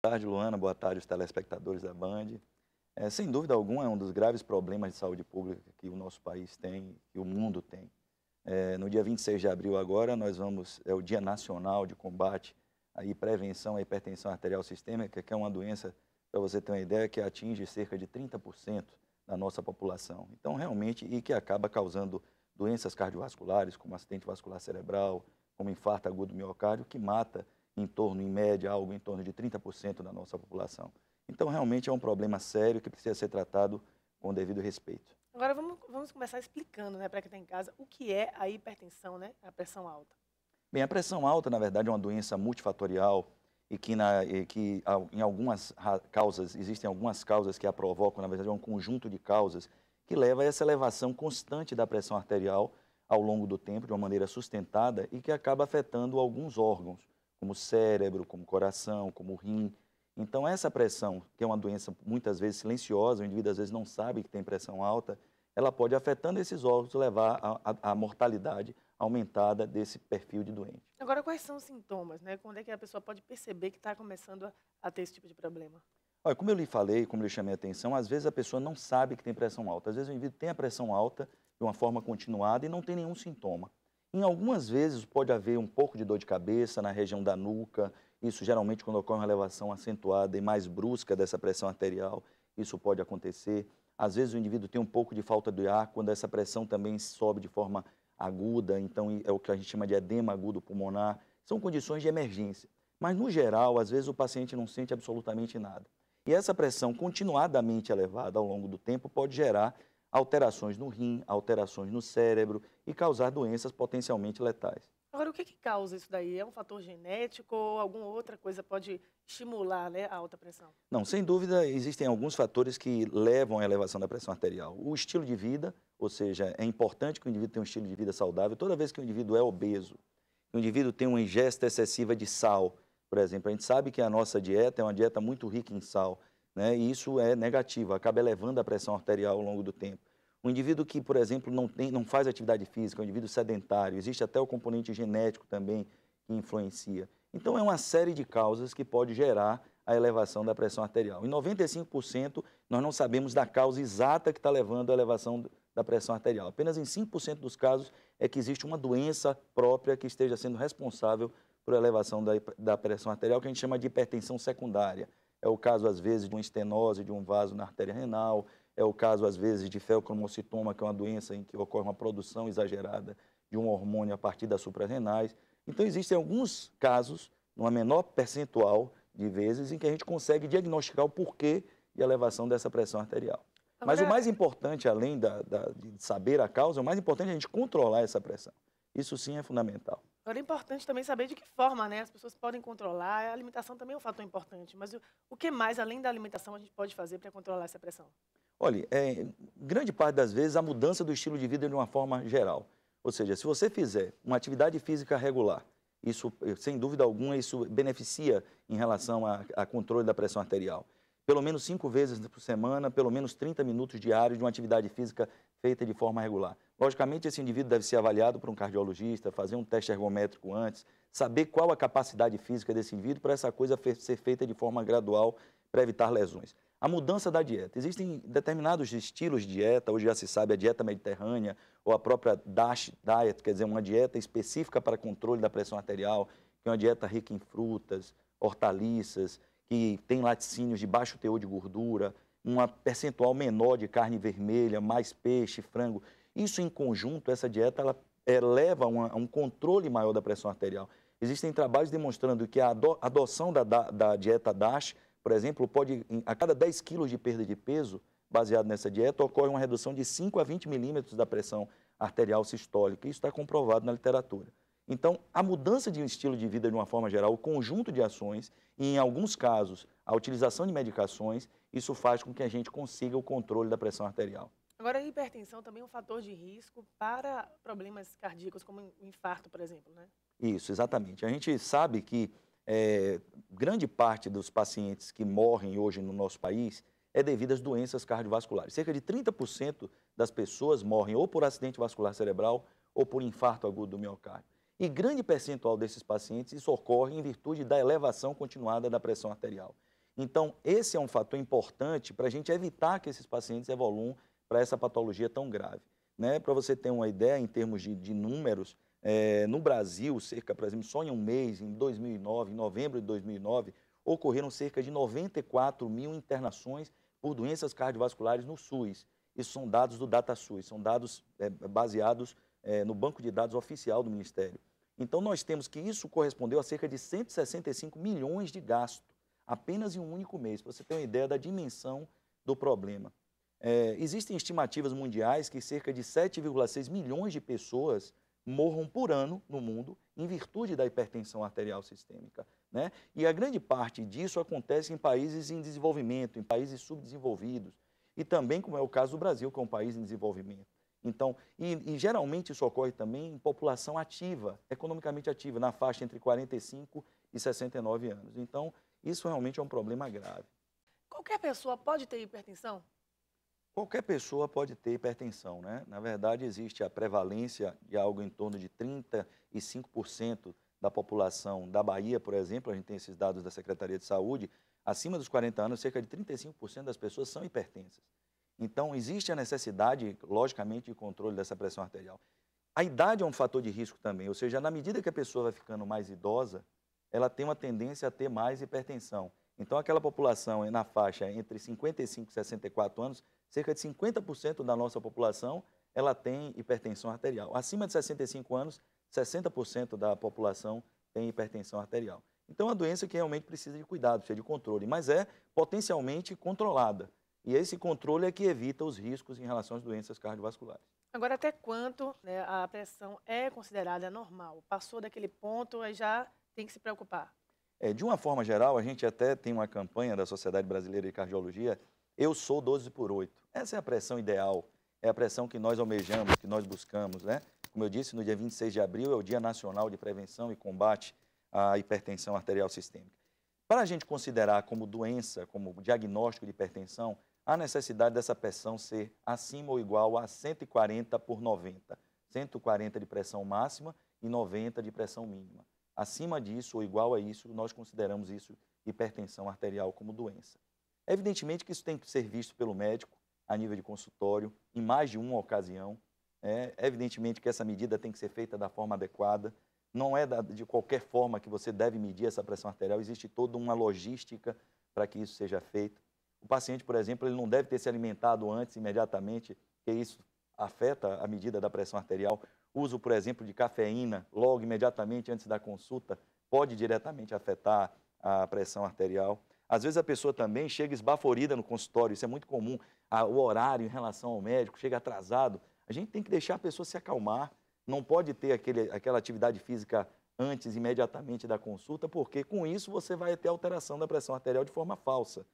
Boa tarde, Luana. Boa tarde, os telespectadores da Band. É, sem dúvida alguma, é um dos graves problemas de saúde pública que o nosso país tem, que o mundo tem. É, no dia 26 de abril agora, nós vamos, é o Dia Nacional de Combate à Prevenção à Hipertensão Arterial Sistêmica, que é uma doença, para você ter uma ideia, que atinge cerca de 30% da nossa população. Então, realmente, e que acaba causando doenças cardiovasculares, como acidente vascular cerebral, como infarto agudo miocárdio, que mata em torno, em média, algo em torno de 30% da nossa população. Então, realmente é um problema sério que precisa ser tratado com devido respeito. Agora, vamos, vamos começar explicando né, para quem está em casa o que é a hipertensão, né, a pressão alta. Bem, a pressão alta, na verdade, é uma doença multifatorial e que, na, e que em algumas causas, existem algumas causas que a provocam, na verdade, é um conjunto de causas que leva a essa elevação constante da pressão arterial ao longo do tempo, de uma maneira sustentada, e que acaba afetando alguns órgãos como cérebro, como coração, como rim. Então, essa pressão, que é uma doença muitas vezes silenciosa, o indivíduo às vezes não sabe que tem pressão alta, ela pode, afetando esses órgãos, levar à mortalidade aumentada desse perfil de doente. Agora, quais são os sintomas? Né? Quando é que a pessoa pode perceber que está começando a, a, ter esse tipo de problema? Olha, como eu lhe falei, como eu lhe chamei a atenção, às vezes a pessoa não sabe que tem pressão alta. Às vezes o indivíduo tem a pressão alta de uma forma continuada e não tem nenhum sintoma. Em algumas vezes pode haver um pouco de dor de cabeça na região da nuca, isso geralmente quando ocorre uma elevação acentuada e mais brusca dessa pressão arterial, isso pode acontecer. Às vezes o indivíduo tem um pouco de falta de ar, quando essa pressão também sobe de forma aguda, então é o que a gente chama de edema agudo pulmonar. São condições de emergência. Mas, no geral, às vezes o paciente não sente absolutamente nada. E essa pressão continuadamente elevada ao longo do tempo pode gerar alterações no rim, alterações no cérebro e causar doenças potencialmente letais. Agora, o que, que causa isso daí? É um fator genético ou alguma outra coisa pode estimular né, a alta pressão? Não, sem dúvida, existem alguns fatores que levam à elevação da pressão arterial. O estilo de vida, ou seja, é importante que o indivíduo tenha um estilo de vida saudável. Toda vez que o indivíduo é obeso, o indivíduo tem uma ingesta excessiva de sal, por exemplo, a gente sabe que a nossa dieta é uma dieta muito rica em sal né? e isso é negativo, acaba elevando a pressão arterial ao longo do tempo. O indivíduo que, por exemplo, não, tem, não faz atividade física, o indivíduo sedentário, existe até o componente genético também que influencia. Então, é uma série de causas que pode gerar a elevação da pressão arterial. Em 95%, nós não sabemos da causa exata que está levando à elevação da pressão arterial. Apenas em 5% dos casos é que existe uma doença própria que esteja sendo responsável por elevação da, da pressão arterial, que a gente chama de hipertensão secundária é o caso, às vezes, de uma estenose de um vaso na artéria renal, é o caso, às vezes, de feocromocitoma, que é uma doença em que ocorre uma produção exagerada de um hormônio a partir das suprarrenais. Então, existem alguns casos, numa menor percentual de vezes, em que a gente consegue diagnosticar o porquê a elevação dessa pressão arterial. Mas o mais importante, além da, da, de saber a causa, o mais importante é a gente controlar essa pressão. Isso sim é fundamental. Agora é importante também saber de que forma, né? As pessoas podem controlar. A alimentação também é um fator importante. Mas o, o que mais, além da alimentação, a gente pode fazer para controlar essa pressão? Olha, é, grande parte das vezes a mudança do estilo de vida de uma forma geral. Ou seja, se você fizer uma atividade física regular, isso, sem dúvida alguma, isso beneficia em relação a, controle da pressão arterial. Pelo menos cinco vezes por semana, pelo menos 30 minutos diários de uma atividade física feita de forma regular. Logicamente, esse indivíduo deve ser avaliado por um cardiologista, fazer um teste ergométrico antes, saber qual a capacidade física desse indivíduo para essa coisa ser feita de forma gradual para evitar lesões. A mudança da dieta. Existem determinados estilos de dieta, hoje já se sabe a dieta mediterrânea ou a própria DASH diet, quer dizer, uma dieta específica para controle da pressão arterial, que é uma dieta rica em frutas, hortaliças, que tem laticínios de baixo teor de gordura, uma percentual menor de carne vermelha, mais peixe, frango. Isso em conjunto, essa dieta, ela eh, leva a, a um controle maior da pressão arterial. Existem trabalhos demonstrando que a adoção da, da, da dieta DASH, por exemplo, pode, a cada 10 quilos de perda de peso, baseado nessa dieta, ocorre uma redução de 5 a 20 milímetros da pressão arterial sistólica. Isso está comprovado na literatura. Então, a mudança de estilo de vida de uma forma geral, o conjunto de ações e, em alguns casos, a utilização de medicações, isso faz com que a gente consiga o controle da pressão arterial. Agora, a hipertensão também é um fator de risco para problemas cardíacos, como um infarto, por exemplo, né? Isso, exatamente. A gente sabe que é, grande parte dos pacientes que morrem hoje no nosso país é devido às doenças cardiovasculares. Cerca de 30% das pessoas morrem ou por acidente vascular cerebral ou por infarto agudo do miocárdio. E grande percentual desses pacientes isso ocorre em virtude da elevação continuada da pressão arterial. Então, esse é um fator importante para a gente evitar que esses pacientes evoluam para essa patologia tão grave. Né? Para você ter uma ideia, em termos de, de números, é, no Brasil, cerca, por exemplo, só em um mês, em 2009, em novembro de 2009, ocorreram cerca de 94 mil internações por doenças cardiovasculares no SUS. Isso são dados do DataSUS, são dados é, baseados é, no banco de dados oficial do Ministério. Então, nós temos que isso correspondeu a cerca de 165 milhões de gasto, apenas em um único mês, para você ter uma ideia da dimensão do problema. É, existem estimativas mundiais que cerca de 7,6 milhões de pessoas morram por ano no mundo em virtude da hipertensão arterial sistêmica. Né? E a grande parte disso acontece em países em desenvolvimento, em países subdesenvolvidos, e também, como é o caso do Brasil, que é um país em desenvolvimento. Então, e, e, geralmente isso ocorre também em população ativa, economicamente ativa, na faixa entre 45 e 69 anos. Então, isso realmente é um problema grave. Qualquer pessoa pode ter hipertensão? Qualquer pessoa pode ter hipertensão, né? Na verdade, existe a prevalência de algo em torno de 35% da população da Bahia, por exemplo, a gente tem esses dados da Secretaria de Saúde, acima dos 40 anos, cerca de 35% das pessoas são hipertensas. Então, existe a necessidade, logicamente, de controle dessa pressão arterial. A idade é um fator de risco também, ou seja, na medida que a pessoa vai ficando mais idosa, ela tem uma tendência a ter mais hipertensão. Então, aquela população na faixa entre 55 e 64 anos, cerca de 50% da nossa população, ela tem hipertensão arterial. Acima de 65 anos, 60% da população tem hipertensão arterial. Então, é uma doença que realmente precisa de cuidado, precisa de controle, mas é potencialmente controlada. E esse controle é que evita os riscos em relação às doenças cardiovasculares. Agora, até quanto né, a pressão é considerada normal? Passou daquele ponto, aí já tem que se preocupar. É, de uma forma geral, a gente até tem uma campanha da Sociedade Brasileira de Cardiologia, eu sou 12 por 8. Essa é a pressão ideal, é a pressão que nós almejamos, que nós buscamos, né? Como eu disse, no dia 26 de abril é o Dia Nacional de Prevenção e Combate à Hipertensão Arterial Sistêmica. Para a gente considerar como doença, como diagnóstico de hipertensão, há necessidade dessa pressão ser acima ou igual a 140 por 90. 140 de pressão máxima e 90 de pressão mínima. Acima disso ou igual a isso, nós consideramos isso hipertensão arterial como doença. Evidentemente que isso tem que ser visto pelo médico a nível de consultório, em mais de uma ocasião. É, evidentemente que essa medida tem que ser feita da forma adequada. Não é da, de qualquer forma que você deve medir essa pressão arterial, existe toda uma logística para que isso seja feito. O paciente, por exemplo, ele não deve ter se alimentado antes, imediatamente, que isso afeta a medida da pressão arterial. Uso, por exemplo, de cafeína logo, imediatamente, antes da consulta, pode diretamente afetar a pressão arterial. Às vezes a pessoa também chega esbaforida no consultório, isso é muito comum. O horário em relação ao médico chega atrasado. A gente tem que deixar a pessoa se acalmar, não pode ter aquele, aquela atividade física antes, imediatamente da consulta, porque com isso você vai ter alteração da pressão arterial de forma falsa.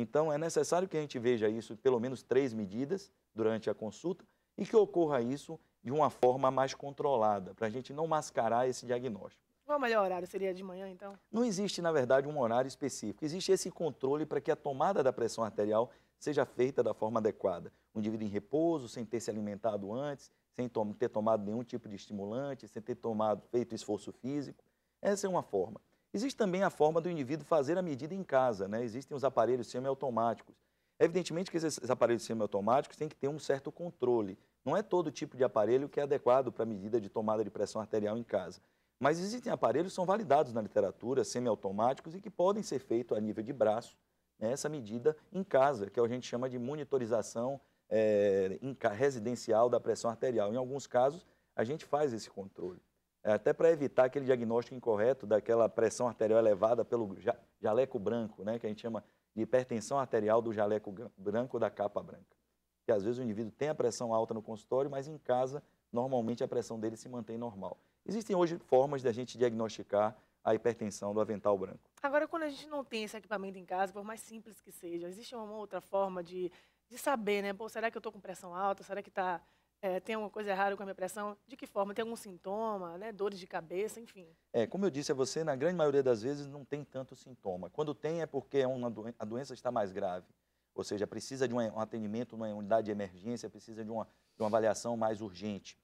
Então, é necessário que a gente veja isso, pelo menos três medidas durante a consulta, e que ocorra isso de uma forma mais controlada, para a gente não mascarar esse diagnóstico. Qual o melhor horário? Seria de manhã, então? Não existe, na verdade, um horário específico. Existe esse controle para que a tomada da pressão arterial seja feita da forma adequada. Um indivíduo em repouso, sem ter se alimentado antes, sem ter tomado nenhum tipo de estimulante, sem ter tomado, feito esforço físico. Essa é uma forma. Existe também a forma do indivíduo fazer a medida em casa, né? Existem os aparelhos semiautomáticos. Evidentemente que esses aparelhos semiautomáticos têm que ter um certo controle. Não é todo tipo de aparelho que é adequado para a medida de tomada de pressão arterial em casa. Mas existem aparelhos que são validados na literatura, semiautomáticos e que podem ser feitos a nível de braço, né? essa medida em casa, que é a gente chama de monitorização é, residencial da pressão arterial. Em alguns casos, a gente faz esse controle. É, até para evitar aquele diagnóstico incorreto daquela pressão arterial elevada pelo jaleco branco, né, que a gente chama de hipertensão arterial do jaleco branco da capa branca. Que às vezes o indivíduo tem a pressão alta no consultório, mas em casa normalmente a pressão dele se mantém normal. Existem hoje formas da gente diagnosticar a hipertensão do avental branco. Agora, quando a gente não tem esse equipamento em casa, por mais simples que seja, existe uma outra forma de, de saber, né? Pô, será que eu estou com pressão alta? Será que está é, tem alguma coisa errada com a minha pressão? De que forma? Tem algum sintoma, né? Dores de cabeça, enfim. É, como eu disse a você, na grande maioria das vezes não tem tanto sintoma. Quando tem é porque é do... a doença está mais grave. Ou seja, precisa de um atendimento numa unidade de emergência, precisa de uma, de uma avaliação mais urgente.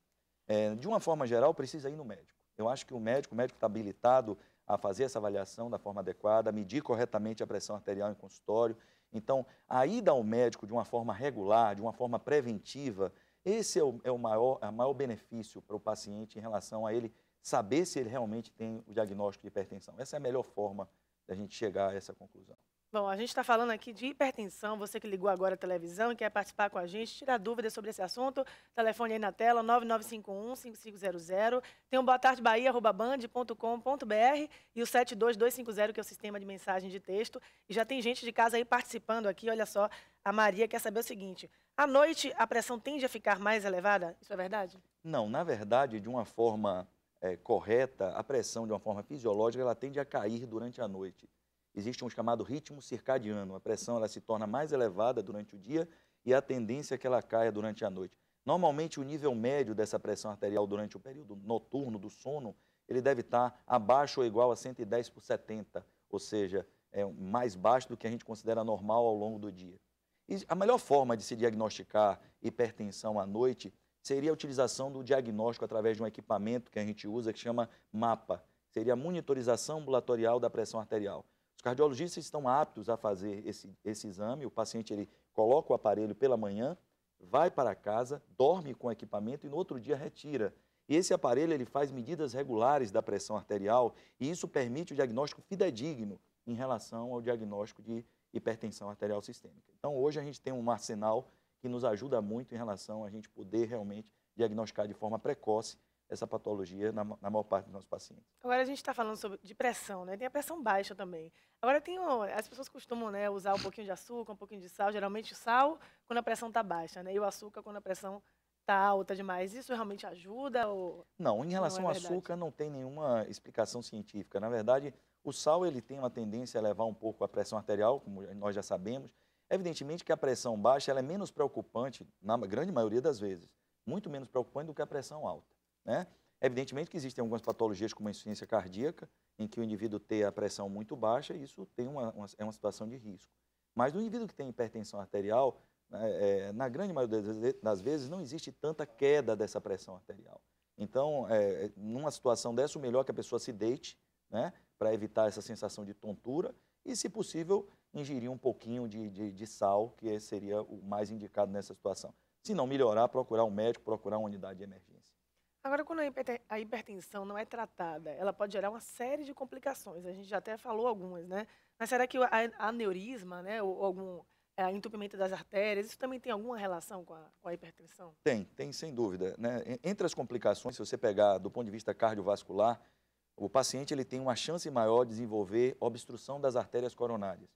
É, de uma forma geral, precisa ir no médico. Eu acho que o médico, o médico está habilitado a fazer essa avaliação da forma adequada, medir corretamente a pressão arterial em consultório. Então, a ida ao médico de uma forma regular, de uma forma preventiva, esse é o, é o maior, é maior benefício para o paciente em relação a ele saber se ele realmente tem o diagnóstico de hipertensão. Essa é a melhor forma da gente chegar a essa conclusão. Bom, a gente está falando aqui de hipertensão. Você que ligou agora a televisão e quer participar com a gente, tirar dúvidas sobre esse assunto, telefone aí na tela, 9951-5500. Tem o um boatardebaia.band.com.br e o 72250, que é o sistema de mensagem de texto. E já tem gente de casa aí participando aqui, olha só a Maria quer saber o seguinte: à noite a pressão tende a ficar mais elevada? Isso é verdade? Não, na verdade, de uma forma é, correta, a pressão, de uma forma fisiológica, ela tende a cair durante a noite. Existe um chamado ritmo circadiano. A pressão ela se torna mais elevada durante o dia e a tendência é que ela caia durante a noite. Normalmente, o nível médio dessa pressão arterial durante o período noturno do sono, ele deve estar abaixo ou igual a 110 por 70, ou seja, é mais baixo do que a gente considera normal ao longo do dia. E a melhor forma de se diagnosticar hipertensão à noite seria a utilização do diagnóstico através de um equipamento que a gente usa que chama MAPA. Seria a monitorização ambulatorial da pressão arterial. Os cardiologistas estão aptos a fazer esse, esse exame. O paciente ele coloca o aparelho pela manhã, vai para casa, dorme com o equipamento e no outro dia retira. E esse aparelho ele faz medidas regulares da pressão arterial e isso permite o diagnóstico fidedigno em relação ao diagnóstico de hipertensão arterial sistêmica. Então, hoje a gente tem um arsenal que nos ajuda muito em relação a gente poder realmente diagnosticar de forma precoce essa patologia na, na maior parte dos nossos pacientes. Agora a gente está falando sobre, de pressão, né? Tem a pressão baixa também. Agora tem o, as pessoas costumam né, usar um pouquinho de açúcar, um pouquinho de sal. Geralmente o sal quando a pressão está baixa, né? E o açúcar quando a pressão está alta demais. Isso realmente ajuda? Ou... Não, em relação não é ao açúcar não tem nenhuma explicação científica. Na verdade, o sal ele tem uma tendência a elevar um pouco a pressão arterial, como nós já sabemos. Evidentemente que a pressão baixa ela é menos preocupante, na grande maioria das vezes, muito menos preocupante do que a pressão alta. Né? Evidentemente que existem algumas patologias como a insuficiência cardíaca, em que o indivíduo tem a pressão muito baixa e isso tem uma, uma, é uma situação de risco. Mas no indivíduo que tem hipertensão arterial, né, é, na grande maioria das vezes não existe tanta queda dessa pressão arterial. Então, é, numa situação dessa, o melhor é que a pessoa se deite, né? Para evitar essa sensação de tontura e, se possível, ingerir um pouquinho de, de, de sal, que seria o mais indicado nessa situação. Se não melhorar, procurar um médico, procurar uma unidade de emergência. Agora, quando a hipertensão não é tratada, ela pode gerar uma série de complicações. A gente já até falou algumas, né? Mas será que o aneurisma, né, ou algum é, entupimento das artérias, isso também tem alguma relação com a, com a, hipertensão? Tem, tem sem dúvida. Né? Entre as complicações, se você pegar do ponto de vista cardiovascular, o paciente ele tem uma chance maior de desenvolver obstrução das artérias coronárias.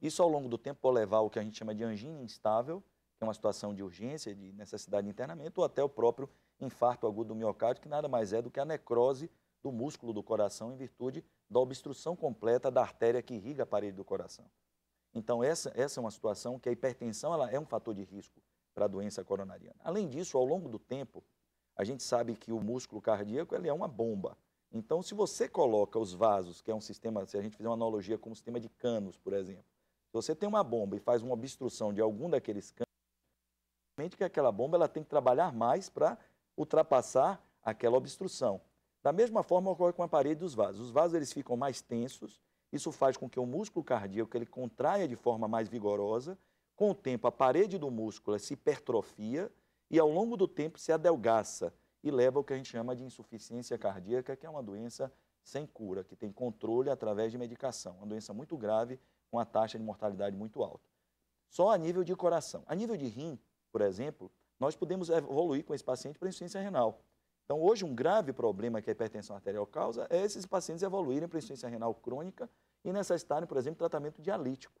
Isso, ao longo do tempo, pode levar ao que a gente chama de angina instável, que é uma situação de urgência, de necessidade de internamento, ou até o próprio infarto agudo do miocárdio, que nada mais é do que a necrose do músculo do coração em virtude da obstrução completa da artéria que irriga a parede do coração. Então, essa, essa é uma situação que a hipertensão ela é um fator de risco para a doença coronariana. Além disso, ao longo do tempo, a gente sabe que o músculo cardíaco ele é uma bomba. Então, se você coloca os vasos, que é um sistema, se a gente fizer uma analogia com um sistema de canos, por exemplo, se você tem uma bomba e faz uma obstrução de algum daqueles canos, obviamente que aquela bomba ela tem que trabalhar mais para ultrapassar aquela obstrução. Da mesma forma ocorre com a parede dos vasos. Os vasos eles ficam mais tensos, isso faz com que o músculo cardíaco ele contraia de forma mais vigorosa. Com o tempo, a parede do músculo se hipertrofia e ao longo do tempo se adelgaça e leva ao que a gente chama de insuficiência cardíaca, que é uma doença sem cura, que tem controle através de medicação. Uma doença muito grave, com uma taxa de mortalidade muito alta. Só a nível de coração. A nível de rim, por exemplo, nós podemos evoluir com esse paciente para insuficiência renal. Então, hoje, um grave problema que é a hipertensão arterial causa é esses pacientes evoluírem para insuficiência renal crônica e necessitarem, por exemplo, tratamento dialítico.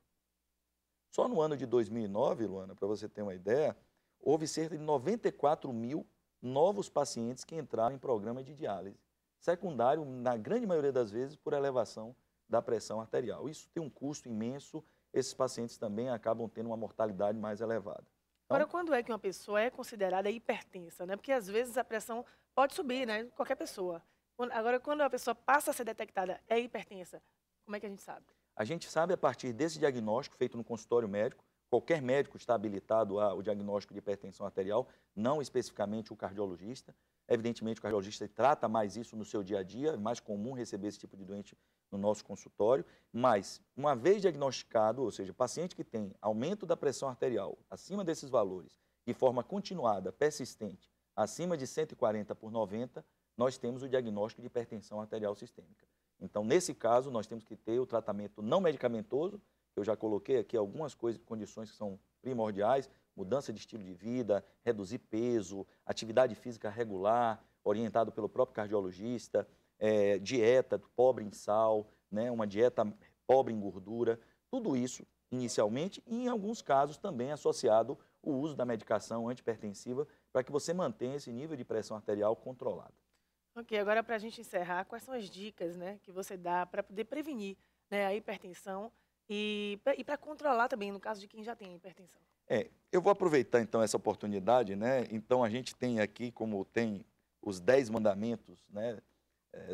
Só no ano de 2009, Luana, para você ter uma ideia, houve cerca de 94 mil novos pacientes que entraram em programa de diálise. Secundário, na grande maioria das vezes, por elevação da pressão arterial. Isso tem um custo imenso, esses pacientes também acabam tendo uma mortalidade mais elevada. Então, Agora, quando é que uma pessoa é considerada hipertensa? Né? Porque às vezes a pressão pode subir, né? Qualquer pessoa. Agora, quando a pessoa passa a ser detectada é hipertensa, como é que a gente sabe? A gente sabe a partir desse diagnóstico feito no consultório médico, Qualquer médico está habilitado ao diagnóstico de hipertensão arterial, não especificamente o cardiologista. Evidentemente, o cardiologista trata mais isso no seu dia a dia, é mais comum receber esse tipo de doente no nosso consultório. Mas, uma vez diagnosticado, ou seja, paciente que tem aumento da pressão arterial acima desses valores, de forma continuada, persistente, acima de 140 por 90, nós temos o diagnóstico de hipertensão arterial sistêmica. Então, nesse caso, nós temos que ter o tratamento não medicamentoso, eu já coloquei aqui algumas coisas, condições que são primordiais, mudança de estilo de vida, reduzir peso, atividade física regular, orientado pelo próprio cardiologista, é, dieta pobre em sal, né, uma dieta pobre em gordura, tudo isso inicialmente e em alguns casos também associado o uso da medicação antipertensiva para que você mantenha esse nível de pressão arterial controlado. Ok, agora para a gente encerrar, quais são as dicas né, que você dá para poder prevenir né, a hipertensão e, e para controlar também, no caso de quem já tem hipertensão. É, eu vou aproveitar então essa oportunidade, né? Então a gente tem aqui, como tem os dez mandamentos, né? É,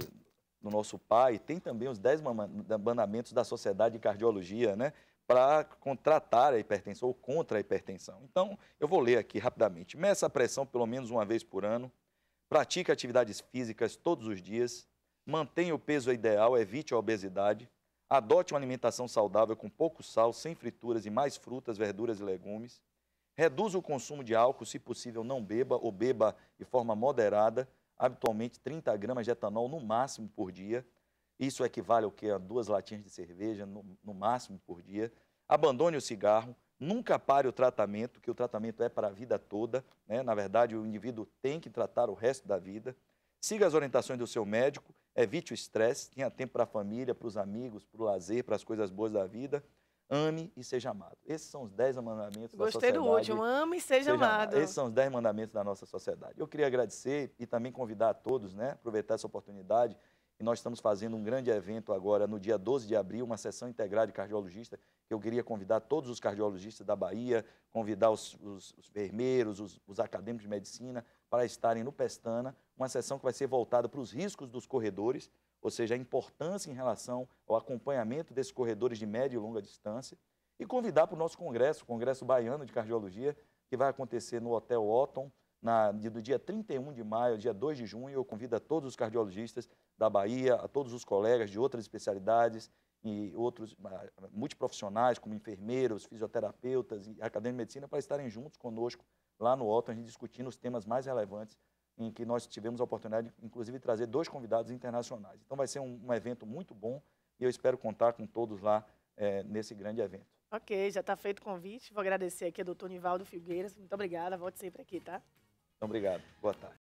do nosso pai, tem também os dez mandamentos da Sociedade de Cardiologia, né? Para contratar a hipertensão ou contra a hipertensão. Então, eu vou ler aqui rapidamente. Meça a pressão pelo menos uma vez por ano. Pratique atividades físicas todos os dias. Mantenha o peso ideal, evite a obesidade Adote uma alimentação saudável com pouco sal, sem frituras e mais frutas, verduras e legumes. Reduza o consumo de álcool, se possível não beba ou beba de forma moderada, habitualmente 30 gramas de etanol no máximo por dia. Isso equivale ao que a duas latinhas de cerveja no, no máximo por dia. Abandone o cigarro, nunca pare o tratamento, que o tratamento é para a vida toda. Né? Na verdade, o indivíduo tem que tratar o resto da vida. Siga as orientações do seu médico Evite o estresse, tenha tempo para a família, para os amigos, para o lazer, para as coisas boas da vida. Ame e seja amado. Esses são os dez mandamentos Gostei da sociedade. Gostei do último, ame e seja, seja amado. amado. Esses são os dez mandamentos da nossa sociedade. Eu queria agradecer e também convidar a todos, né, aproveitar essa oportunidade. E nós estamos fazendo um grande evento agora no dia 12 de abril, uma sessão integral de cardiologista. Eu queria convidar todos os cardiologistas da Bahia, convidar os, os, os vermeiros, os, os acadêmicos de medicina, para estarem no Pestana, uma sessão que vai ser voltada para os riscos dos corredores, ou seja, a importância em relação ao acompanhamento desses corredores de média e longa distância, e convidar para o nosso congresso, o Congresso Baiano de Cardiologia, que vai acontecer no Hotel Otton, na, do dia 31 de maio, dia 2 de junho. Eu convido a todos os cardiologistas da Bahia, a todos os colegas de outras especialidades e outros multiprofissionais, como enfermeiros, fisioterapeutas e acadêmicos de medicina, para estarem juntos conosco lá no Alto a gente discutindo os temas mais relevantes, em que nós tivemos a oportunidade, inclusive, de trazer dois convidados internacionais. Então, vai ser um, um evento muito bom e eu espero contar com todos lá é, nesse grande evento. Ok, já está feito o convite. Vou agradecer aqui ao doutor Nivaldo Figueiras. Muito obrigada. Volte sempre aqui, tá? Muito então, obrigado. Boa tarde.